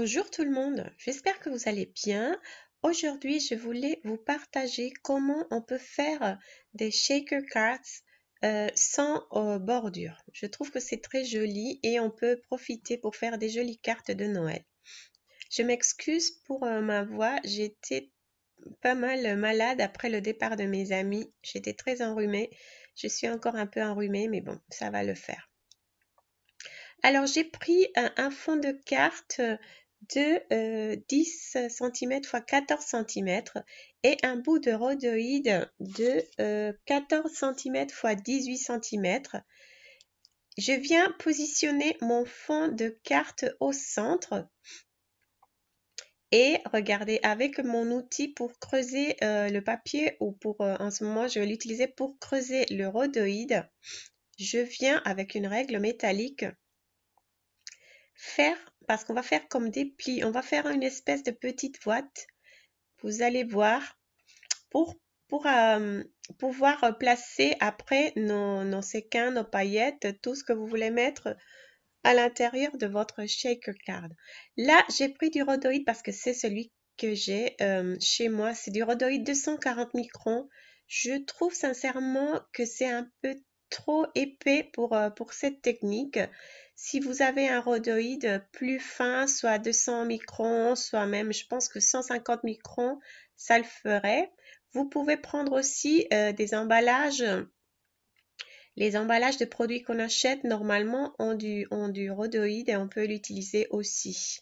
Bonjour tout le monde, j'espère que vous allez bien. Aujourd'hui, je voulais vous partager comment on peut faire des shaker cards euh, sans euh, bordure. Je trouve que c'est très joli et on peut profiter pour faire des jolies cartes de Noël. Je m'excuse pour euh, ma voix, j'étais pas mal malade après le départ de mes amis. J'étais très enrhumée. Je suis encore un peu enrhumée, mais bon, ça va le faire. Alors j'ai pris un, un, fond de carte de 10 cm x 14 cm et un bout de rhodoïde de 14 cm x 18 cm. Je viens positionner mon fond de carte au centre et regardez avec mon outil pour creuser euh, le papier ou pour euh, en ce moment je vais l'utiliser pour creuser le rhodoïde je viens avec une règle métallique faire parce qu'on va faire comme des plis. On va faire une espèce de petite boîte. Vous allez voir pour, euh, pouvoir placer après nos, séquins, nos paillettes, tout ce que vous voulez mettre à l'intérieur de votre shaker card. Là, j'ai pris du rhodoïde parce que c'est celui que j'ai euh, chez moi. C'est du rhodoïde 240 microns. Je trouve sincèrement que c'est un peu trop épais pour euh, cette technique si vous avez un rhodoïde plus fin, soit 200 microns, soit même, je pense que 150 microns, ça le ferait. Vous pouvez prendre aussi euh, des emballages. Les emballages de produits qu'on achète normalement ont du, rhodoïde et on peut l'utiliser aussi.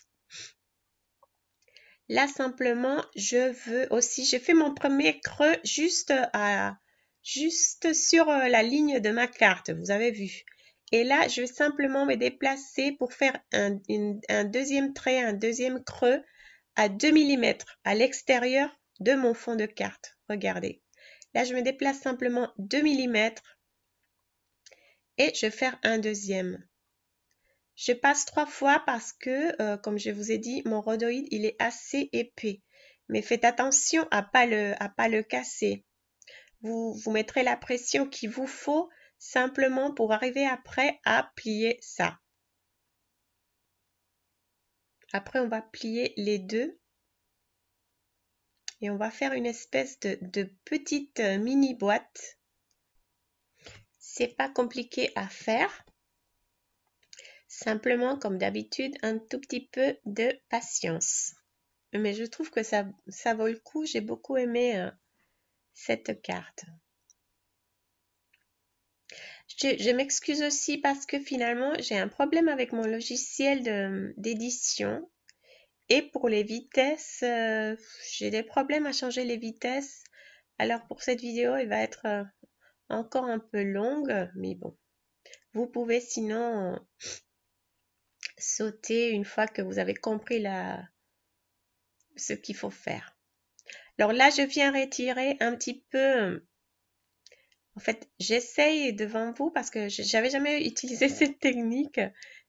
Là, simplement, je veux aussi, j'ai fait mon premier creux juste sur euh, la ligne de ma carte, vous avez vu. Et là, je vais simplement me déplacer pour faire un, deuxième trait, un deuxième creux à 2 mm à l'extérieur de mon fond de carte. Regardez. Là, je me déplace simplement 2 mm et je vais faire un deuxième. Je passe trois fois parce que, euh, comme je vous ai dit, mon rhodoïde, il est assez épais. Mais faites attention à ne pas, le, à pas le casser. Vous, vous mettrez la pression qu'il vous faut simplement pour arriver après à plier ça. Après, on va plier les deux et on va faire une espèce de, petite euh, mini boîte. C'est pas compliqué à faire. Simplement, comme d'habitude, un tout petit peu de patience. Mais je trouve que ça, ça vaut le coup. J'ai beaucoup aimé euh, cette carte. Je, m'excuse aussi parce que finalement, j'ai un problème avec mon logiciel d'édition. Et pour les vitesses, euh, j'ai des problèmes à changer les vitesses. Alors pour cette vidéo, elle va être euh, encore un peu longue, mais bon. Vous pouvez sinon sauter une fois que vous avez compris la, ce qu'il faut faire. Alors là, je viens retirer un petit peu en fait, j'essaye devant vous parce que je n'avais jamais utilisé cette technique.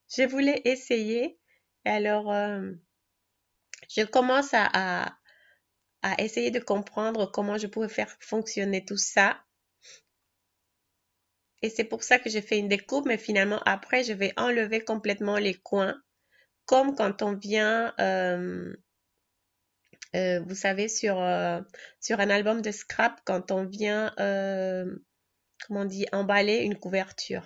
Je voulais essayer. alors, euh, je commence à, essayer de comprendre comment je pouvais faire fonctionner tout ça. Et c'est pour ça que j'ai fait une découpe, mais finalement, après, je vais enlever complètement les coins, comme quand on vient, euh, euh, vous savez, sur un album de scrap, quand on vient comment on dit, emballer une couverture.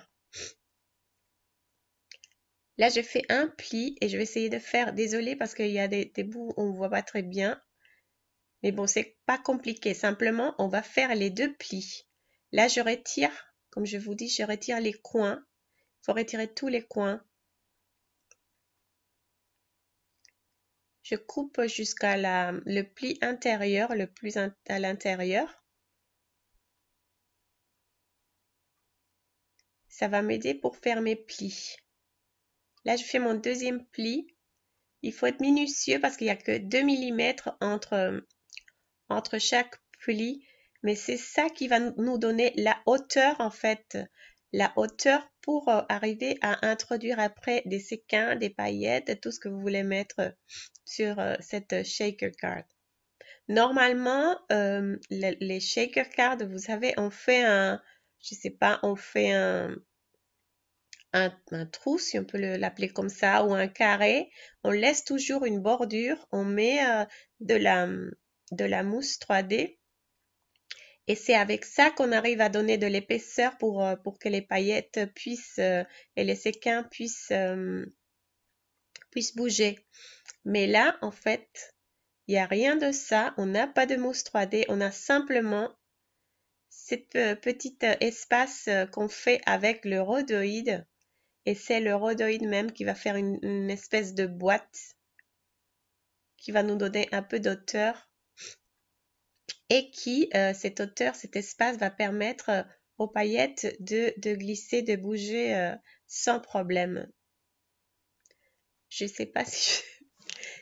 Là, je fais un pli et je vais essayer de faire, désolé parce qu'il y a des, bouts où on ne voit pas très bien. Mais bon, c'est pas compliqué. Simplement, on va faire les deux plis. Là, je retire, comme je vous dis, je retire les coins. Il faut retirer tous les coins. Je coupe jusqu'à le pli intérieur, le plus à l'intérieur. ça va m'aider pour faire mes plis. Là, je fais mon deuxième pli. Il faut être minutieux parce qu'il n'y a que 2 mm entre, euh, entre chaque pli. Mais c'est ça qui va nous donner la hauteur, en fait. La hauteur pour euh, arriver à introduire après des séquins, des paillettes, tout ce que vous voulez mettre sur euh, cette shaker card. Normalement, les shaker cards, vous savez, on fait un, je sais pas, on fait un, un, trou, si on peut l'appeler comme ça, ou un carré. On laisse toujours une bordure, on met euh, de, la, mousse 3D. Et c'est avec ça qu'on arrive à donner de l'épaisseur pour, euh, pour que les paillettes puissent euh, et les séquins puissent, puissent bouger. Mais là, en fait, il n'y a rien de ça. On n'a pas de mousse 3D. On a simplement cette euh, petit euh, espace euh, qu'on fait avec le rhodoïde. Et c'est le rhodoïde même qui va faire une, espèce de boîte qui va nous donner un peu d'auteur et qui, cet cette hauteur, cet espace va permettre aux paillettes de, glisser, de bouger sans problème. Je ne sais pas si je,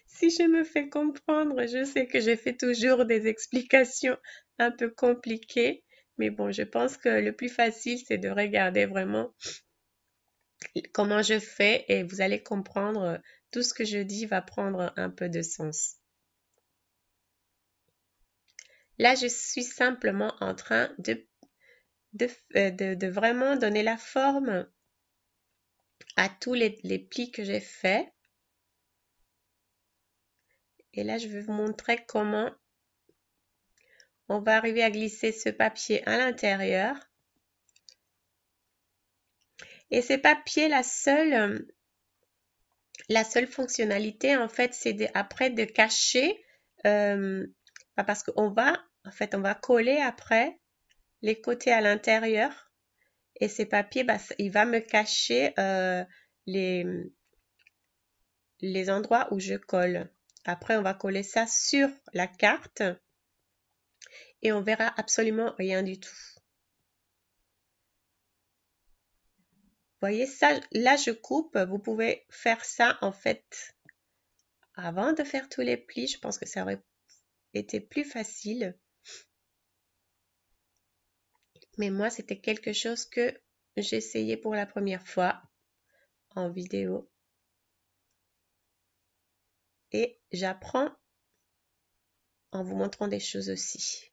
si je me fais comprendre, je sais que j'ai fait toujours des explications un peu compliquées, mais bon, je pense que le plus facile, c'est de regarder vraiment comment je fais et vous allez comprendre, tout ce que je dis va prendre un peu de sens. Là, je suis simplement en train de, de, euh, vraiment donner la forme à tous les, les plis que j'ai faits. Et là, je vais vous montrer comment on va arriver à glisser ce papier à l'intérieur. Et ce papiers, la seule, la seule fonctionnalité, en fait, c'est après de cacher, euh, bah, parce qu'on va, en fait, on va coller après les côtés à l'intérieur. Et ce papiers, bah, il va me cacher euh, les, les endroits où je colle. Après, on va coller ça sur la carte. Et on verra absolument rien du tout. voyez ça, là je coupe, vous pouvez faire ça en fait avant de faire tous les plis, je pense que ça aurait été plus facile. Mais moi c'était quelque chose que j'essayais pour la première fois en vidéo. Et j'apprends en vous montrant des choses aussi.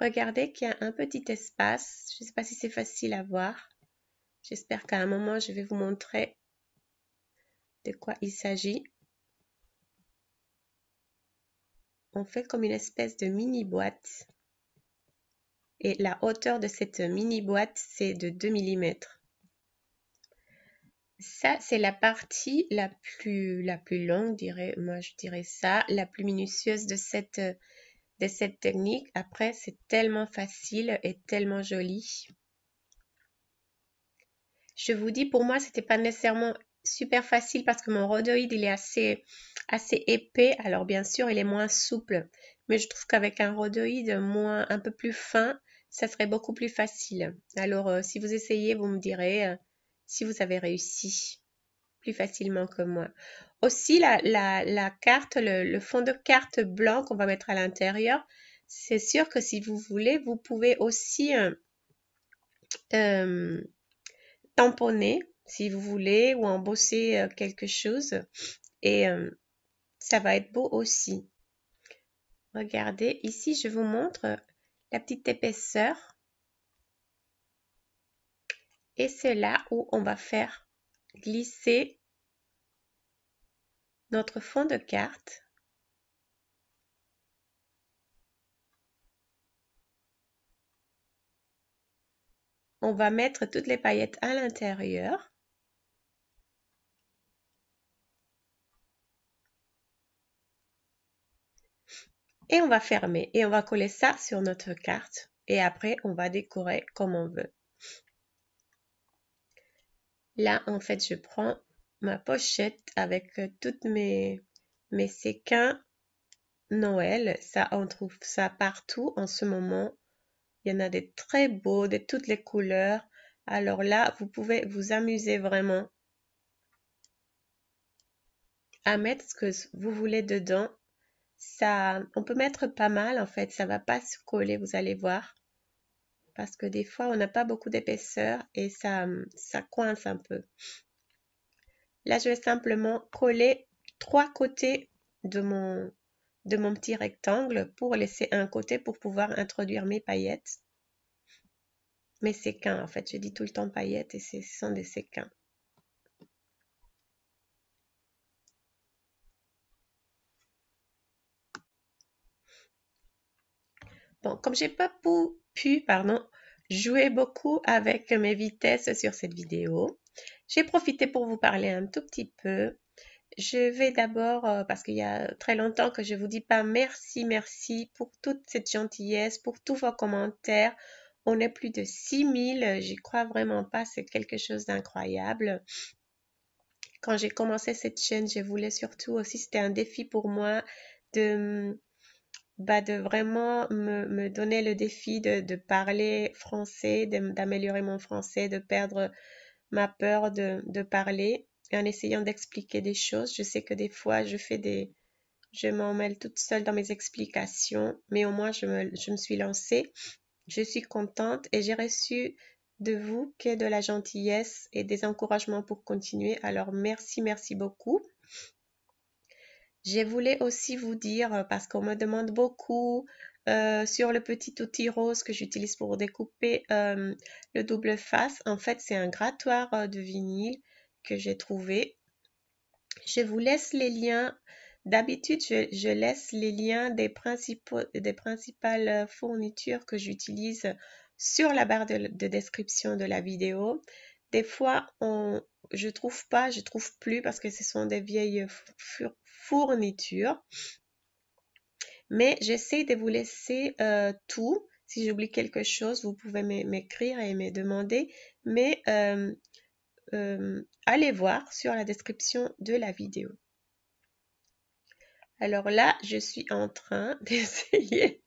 Regardez qu'il y a un petit espace. Je ne sais pas si c'est facile à voir. J'espère qu'à un moment, je vais vous montrer de quoi il s'agit. On fait comme une espèce de mini boîte. Et la hauteur de cette mini boîte, c'est de 2 mm. Ça, c'est la partie la plus, la plus longue, dirais, moi je dirais ça, la plus minutieuse de cette, de cette technique. Après, c'est tellement facile et tellement joli. Je vous dis, pour moi, ce n'était pas nécessairement super facile parce que mon rhodoïde, il est assez, assez épais. Alors, bien sûr, il est moins souple. Mais je trouve qu'avec un rhodoïde moins, un peu plus fin, ça serait beaucoup plus facile. Alors, euh, si vous essayez, vous me direz. Euh, si vous avez réussi plus facilement que moi. Aussi, la, carte, le, fond de carte blanc qu'on va mettre à l'intérieur, c'est sûr que si vous voulez, vous pouvez aussi euh, euh, tamponner, si vous voulez, ou embosser euh, quelque chose. Et ça va être beau aussi. Regardez, ici, je vous montre la petite épaisseur et c'est là où on va faire glisser notre fond de carte. On va mettre toutes les paillettes à l'intérieur. Et on va fermer et on va coller ça sur notre carte. Et après, on va décorer comme on veut. Là, en fait, je prends ma pochette avec euh, toutes mes, mes séquins Noël. Ça, on trouve ça partout en ce moment. Il y en a des très beaux, de toutes les couleurs. Alors là, vous pouvez vous amuser vraiment à mettre ce que vous voulez dedans. Ça, on peut mettre pas mal en fait, ça va pas se coller, vous allez voir parce que des fois on n'a pas beaucoup d'épaisseur et ça, hum, ça coince un peu. Là, je vais simplement coller trois côtés de mon, de mon petit rectangle pour laisser un côté pour pouvoir introduire mes paillettes. Mes séquins, en fait, je dis tout le temps paillettes et ce sont des séquins. Bon, comme j'ai pas pour pu pardon, jouer beaucoup avec mes vitesses sur cette vidéo. J'ai profité pour vous parler un tout petit peu. Je vais d'abord, euh, parce qu'il y a très longtemps que je ne vous dis pas merci, merci pour toute cette gentillesse, pour tous vos commentaires. On est plus de 6000, j'y crois vraiment pas, c'est quelque chose d'incroyable. Quand j'ai commencé cette chaîne, je voulais surtout aussi, c'était un défi pour moi de bah, de vraiment me, donner le défi de, parler français, d'améliorer mon français, de perdre ma peur de, de parler en essayant d'expliquer des choses. Je sais que des fois, je fais des... Je m'en mêle toute seule dans mes explications, mais au moins, je me, je me suis lancée. Je suis contente et j'ai reçu de vous que de la gentillesse et des encouragements pour continuer. Alors, merci, merci beaucoup. Je voulais aussi vous dire, euh, parce qu'on me demande beaucoup euh, sur le petit outil rose que j'utilise pour découper euh, le double face. En fait, c'est un grattoir de vinyle que j'ai trouvé. Je vous laisse les liens. D'habitude, je, laisse les liens des, principales fournitures que j'utilise sur la barre de, description de la vidéo. Des fois, on, je trouve pas, je trouve plus parce que ce sont des vieilles fournitures. Mais j'essaie de vous laisser euh, tout. Si j'oublie quelque chose, vous pouvez m'écrire et me demander. Mais euh, euh, allez voir sur la description de la vidéo. Alors là, je suis en train d'essayer.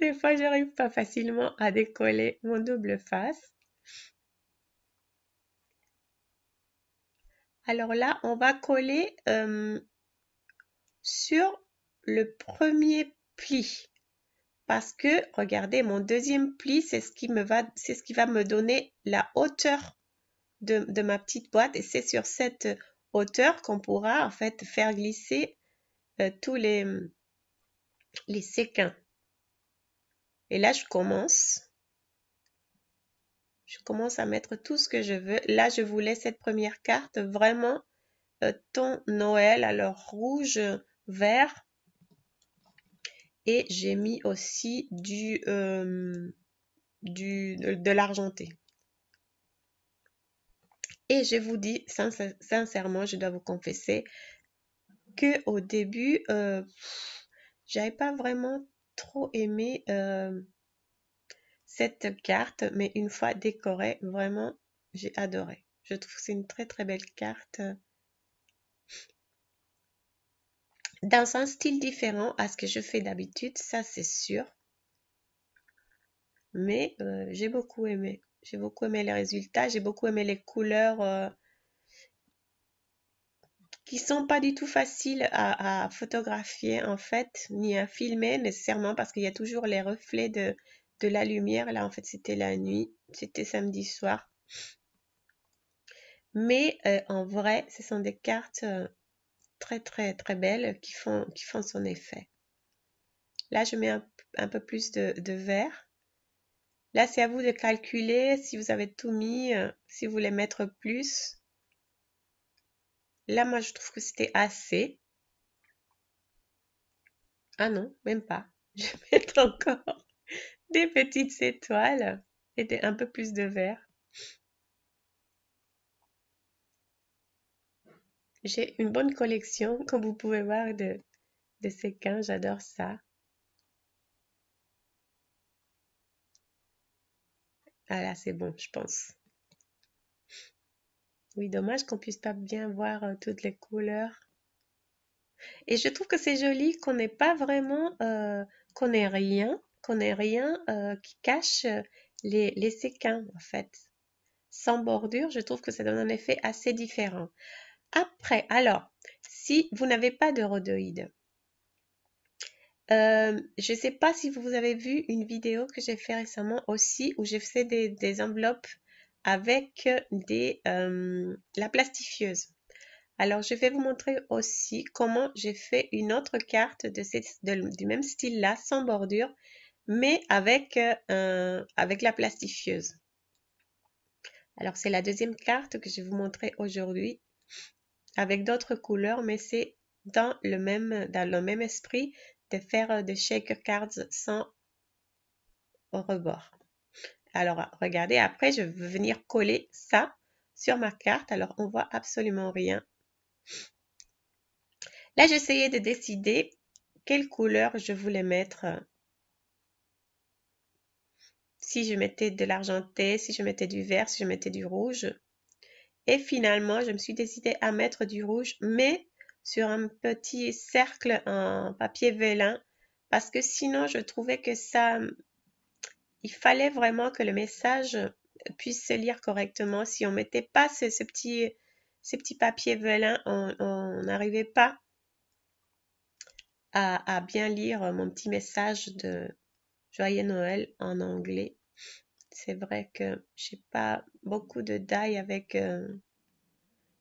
Des fois, j'arrive pas facilement à décoller mon double face. Alors là, on va coller euh, sur le premier pli. Parce que, regardez, mon deuxième pli, c'est ce, qui va, ce qui va me donner la hauteur de, ma petite boîte. Et c'est sur cette hauteur qu'on pourra en fait faire glisser euh, tous les, les séquins. Et là, je commence. Je commence à mettre tout ce que je veux. Là, je voulais cette première carte, vraiment euh, ton Noël. Alors, rouge, vert. Et j'ai mis aussi du, euh, du de, l'argenté. Et je vous dis sincèrement, je dois vous confesser que au début, euh, j'avais pas vraiment trop aimé euh, cette carte, mais une fois décorée, vraiment, j'ai adoré. Je trouve que c'est une très très belle carte. Dans un style différent à ce que je fais d'habitude, ça c'est sûr. Mais euh, j'ai beaucoup aimé. J'ai beaucoup aimé les résultats, j'ai beaucoup aimé les couleurs euh, qui sont pas du tout faciles à, à photographier en fait, ni à filmer nécessairement parce qu'il y a toujours les reflets de, de la lumière. Là, en fait, c'était la nuit. C'était samedi soir. Mais euh, en vrai, ce sont des cartes euh, très, très, très belles qui font, qui font son effet. Là, je mets un, peu plus de, de vert. Là, c'est à vous de calculer si vous avez tout mis, euh, si vous voulez mettre plus. Là, moi, je trouve que c'était assez. Ah non, même pas. Je vais mettre encore des petites étoiles et un peu plus de vert. J'ai une bonne collection, comme vous pouvez voir, de, de séquins. J'adore ça. Ah là, c'est bon, je pense. Oui, dommage qu'on puisse pas bien voir euh, toutes les couleurs. Et je trouve que c'est joli qu'on n'ait pas vraiment, euh, qu'on ait rien qu'on n'ait rien euh, qui cache euh, les, les séquins en fait. Sans bordure, je trouve que ça donne un effet assez différent. Après, alors, si vous n'avez pas de rhodoïde, euh, je ne sais pas si vous avez vu une vidéo que j'ai fait récemment aussi où j'ai fait des, enveloppes avec des, la plastifieuse. Alors, je vais vous montrer aussi comment j'ai fait une autre carte de, cette, du même style là, sans bordure, mais avec, euh, avec la plastifieuse. Alors, c'est la deuxième carte que je vais vous montrer aujourd'hui avec d'autres couleurs, mais c'est dans le même, dans le même esprit de faire euh, des shaker cards sans rebord. Alors, regardez, après, je vais venir coller ça sur ma carte. Alors, on voit absolument rien. Là, j'essayais de décider quelle couleur je voulais mettre si je mettais de l'argenté, si je mettais du vert, si je mettais du rouge. Et finalement, je me suis décidée à mettre du rouge, mais sur un petit cercle en papier vélin, parce que sinon, je trouvais que ça... Il fallait vraiment que le message puisse se lire correctement. Si on mettait pas ce, petit, papier vélin on n'arrivait pas à, à, bien lire mon petit message de Joyeux Noël en anglais c'est vrai que j'ai pas beaucoup de die avec euh,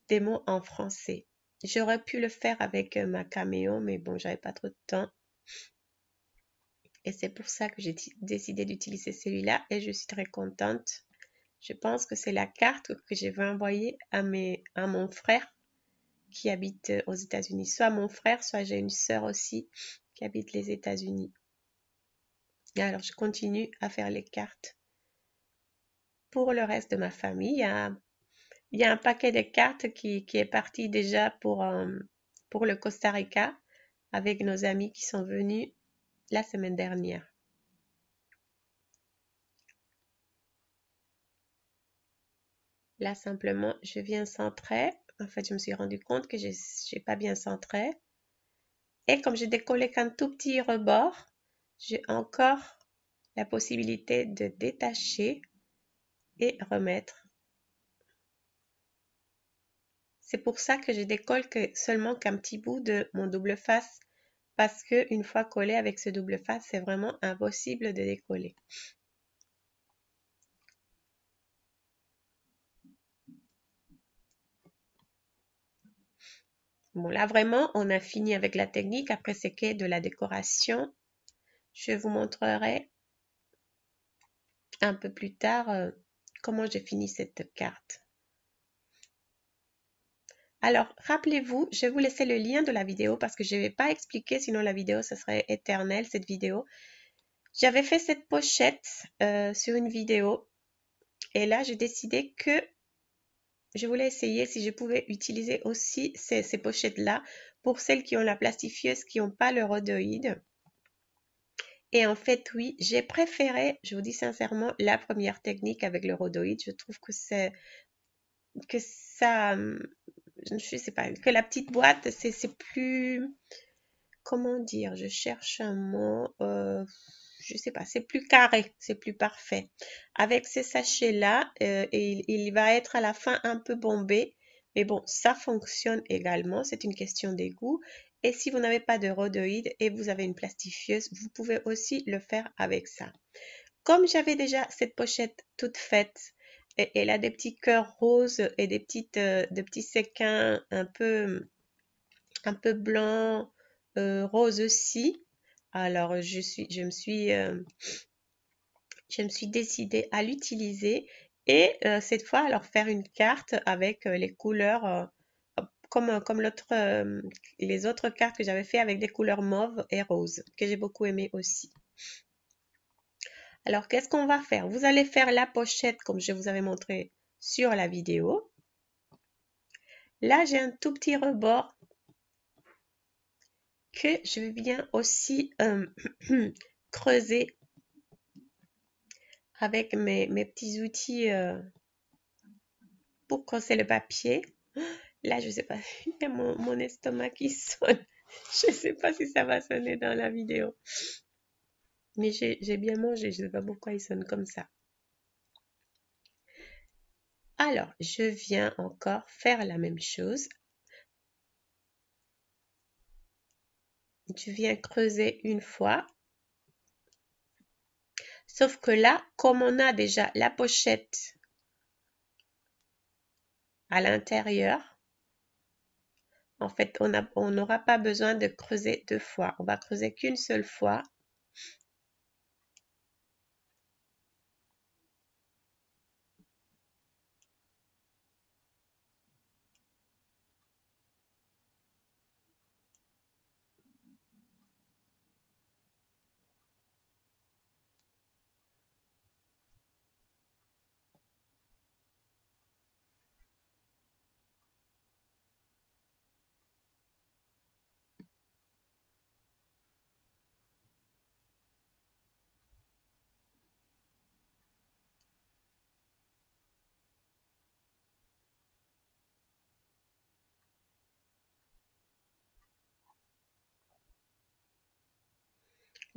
des mots en français. J'aurais pu le faire avec euh, ma caméo, mais bon, j'avais pas trop de temps. Et c'est pour ça que j'ai décidé d'utiliser celui-là et je suis très contente. Je pense que c'est la carte que je vais envoyer à, à mon frère qui habite euh, aux États-Unis. Soit mon frère, soit j'ai une sœur aussi qui habite les États-Unis. Alors, je continue à faire les cartes le reste de ma famille. Il y a, un paquet de cartes qui, est parti déjà pour, euh, pour le Costa Rica avec nos amis qui sont venus la semaine dernière. Là, simplement, je viens centrer. En fait, je me suis rendu compte que je n'ai pas bien centré. Et comme j'ai décollé qu'un tout petit rebord, j'ai encore la possibilité de détacher et remettre. C'est pour ça que je décolle seulement qu'un petit bout de mon double face parce que une fois collé avec ce double face, c'est vraiment impossible de décoller. Bon, là vraiment, on a fini avec la technique. Après, c'est qu'est de la décoration. Je vous montrerai un peu plus tard euh, comment j'ai fini cette carte. Alors, rappelez-vous, je vais vous laisser le lien de la vidéo parce que je vais pas expliquer, sinon la vidéo, ce serait éternel, cette vidéo. J'avais fait cette pochette euh, sur une vidéo et là, j'ai décidé que je voulais essayer si je pouvais utiliser aussi ces, ces pochettes-là pour celles qui ont la plastifieuse, qui n'ont pas le rhodoïde. Et en fait, oui, j'ai préféré, je vous dis sincèrement, la première technique avec le rhodoïde. Je trouve que c'est que ça, je ne sais pas, que la petite boîte, c'est plus, comment dire, je cherche un mot, je euh, je sais pas, c'est plus carré, c'est plus parfait. Avec ces sachets-là, euh, il, il va être à la fin un peu bombé, mais bon, ça fonctionne également, c'est une question des goûts. Et si vous n'avez pas de rhodoïde et vous avez une plastifieuse, vous pouvez aussi le faire avec ça. Comme j'avais déjà cette pochette toute faite, et elle a des petits cœurs roses et des, petites, euh, des petits séquins un peu, un peu blanc, euh, aussi. Alors, je, suis, je, me suis, euh, je me suis décidée à l'utiliser et cette fois, alors faire une carte avec les couleurs comme, euh, euh, les autres cartes que j'avais fait avec des couleurs mauve et rose, que j'ai beaucoup aimé aussi. Alors, qu'est-ce qu'on va faire Vous allez faire la pochette comme je vous avais montré sur la vidéo. Là, j'ai un tout petit rebord que je vais bien aussi euh, creuser avec mes, petits outils pour creuser le papier. Là, je sais pas, mon, estomac qui sonne. je sais pas si ça va sonner dans la vidéo. Mais j'ai bien mangé, je sais pas pourquoi il sonne comme ça. Alors, je viens encore faire la même chose. Tu viens creuser une fois. Sauf que là, comme on a déjà la pochette à l'intérieur, en fait, on n'aura pas besoin de creuser deux fois. On va creuser qu'une seule fois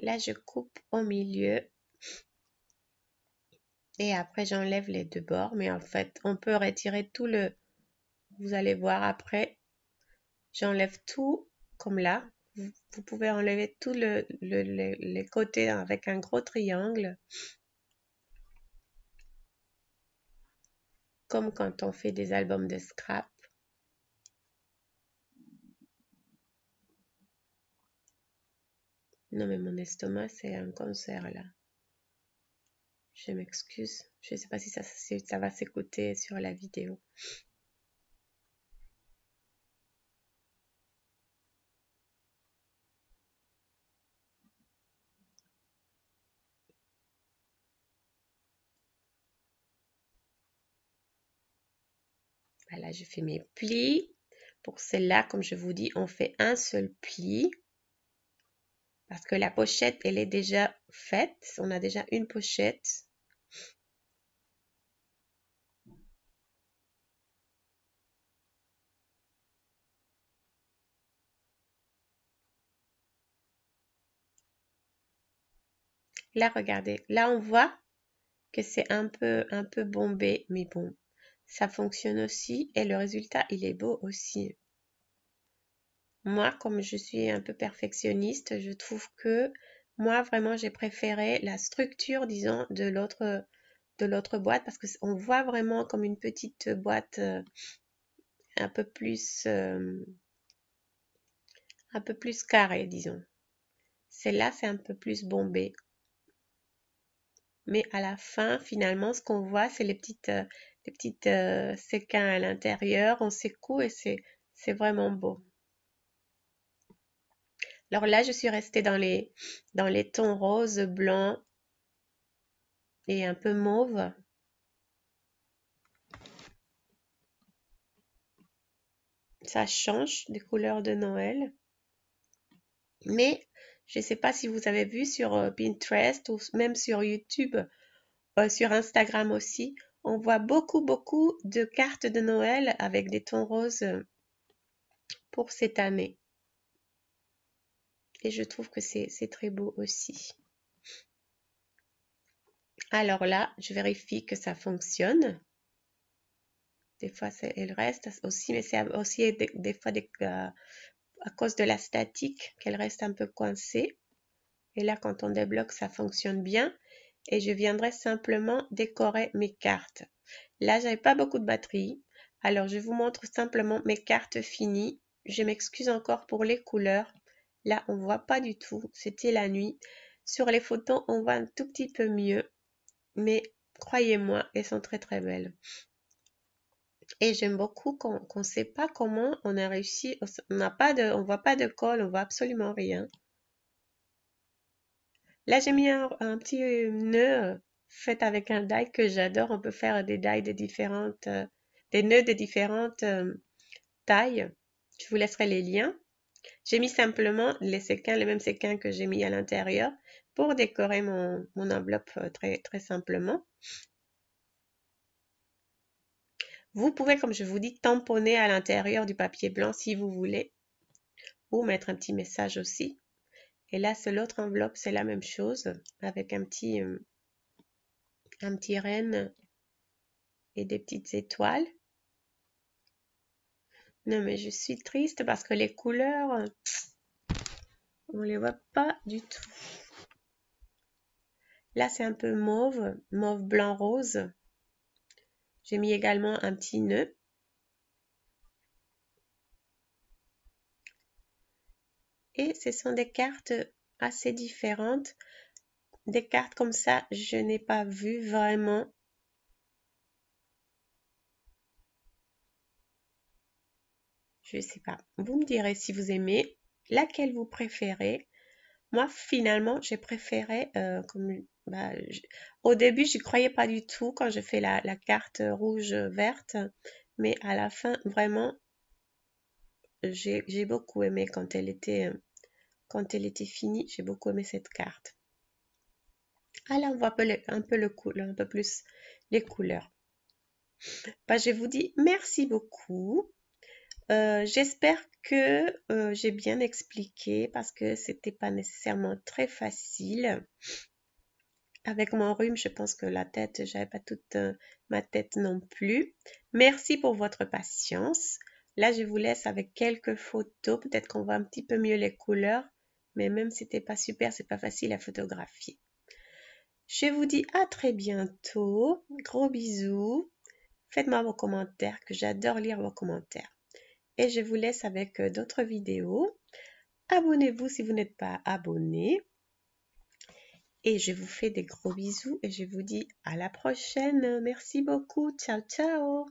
Là, je coupe au milieu. Et après, j'enlève les deux bords. Mais en fait, on peut retirer tout le... Vous allez voir après. J'enlève tout, comme là. Vous, pouvez enlever tous les côtés avec un gros triangle. Comme quand on fait des albums de scrap. Non, mais mon estomac, c'est un cancer là. Je m'excuse. Je ne sais pas si ça, ça va s'écouter sur la vidéo. Voilà, je fais mes plis. Pour celle-là, comme je vous dis, on fait un seul pli parce que la pochette, elle est déjà faite. On a déjà une pochette. Là, regardez, là on voit que c'est un peu, un peu bombé, mais bon, ça fonctionne aussi et le résultat, il est beau aussi. Moi, comme je suis un peu perfectionniste, je trouve que moi, vraiment, j'ai préféré la structure, disons, de l'autre de l'autre boîte parce qu'on voit vraiment comme une petite boîte euh, un peu plus euh, un peu plus carré disons celle-là c'est un peu plus bombé mais à la fin finalement ce qu'on voit c'est les petites euh, les petites séquins à l'intérieur on secoue et c'est c'est vraiment beau alors là, je suis restée dans les, dans les tons rose, blanc et un peu mauve. Ça change des couleurs de Noël. Mais je ne sais pas si vous avez vu sur euh, Pinterest ou même sur YouTube, euh, sur Instagram aussi, on voit beaucoup, beaucoup de cartes de Noël avec des tons roses pour cette année. Et je trouve que c'est très beau aussi. Alors là, je vérifie que ça fonctionne. Des fois, elle reste aussi, mais c'est aussi des, fois des, euh, à cause de la statique qu'elle reste un peu coincée. Et là, quand on débloque, ça fonctionne bien. Et je viendrai simplement décorer mes cartes. Là, j'avais pas beaucoup de batterie. Alors, je vous montre simplement mes cartes finies. Je m'excuse encore pour les couleurs là on voit pas du tout, c'était la nuit. Sur les photos on voit un tout petit peu mieux, mais croyez-moi, elles sont très très belles. Et j'aime beaucoup qu'on ne sait pas comment on a réussi, on n'a pas de, on voit pas de colle, on voit absolument rien. Là j'ai mis un, petit euh, nœud euh, fait avec un die que j'adore, on peut faire des die de différentes, euh, des nœuds de différentes tailles. Je vous laisserai les liens. J'ai mis simplement les séquins, les mêmes séquins que j'ai mis à l'intérieur pour décorer mon, enveloppe euh, très, très simplement. Vous pouvez, comme je vous dis, tamponner à l'intérieur du papier blanc si vous voulez, ou mettre un petit message aussi. Et là, c'est l'autre enveloppe, c'est la même chose, avec un petit, euh, un petit et des petites étoiles. Non, mais je suis triste parce que les couleurs, euh, on les voit pas du tout. Là, c'est un peu mauve, mauve blanc rose. J'ai mis également un petit nœud. Et ce sont des cartes assez différentes. Des cartes comme ça, je n'ai pas vu vraiment Je sais pas. Vous me direz si vous aimez, laquelle vous préférez. Moi, finalement, j'ai préféré, euh, bah, au début, je croyais pas du tout quand je fais la, carte rouge-verte, mais à la fin, vraiment, j'ai beaucoup aimé quand elle était, quand elle était finie, j'ai beaucoup aimé cette carte. Alors, ah, on voit un peu, le, un peu, couleur, un peu plus les couleurs. Bah, je vous dis merci beaucoup. Euh, j'espère que euh, j'ai bien expliqué parce que c'était pas nécessairement très facile. Avec mon rhume, je pense que la tête, j'avais pas toute euh, ma tête non plus. Merci pour votre patience. Là, je vous laisse avec quelques photos. Peut-être qu'on voit un petit peu mieux les couleurs, mais même si c'était pas super, c'est pas facile à photographier. Je vous dis à très bientôt. Gros bisous. Faites-moi vos commentaires, que j'adore lire vos commentaires et je vous laisse avec euh, d'autres vidéos. Abonnez-vous si vous n'êtes pas abonné. Et je vous fais des gros bisous et je vous dis à la prochaine. Merci beaucoup. Ciao, ciao.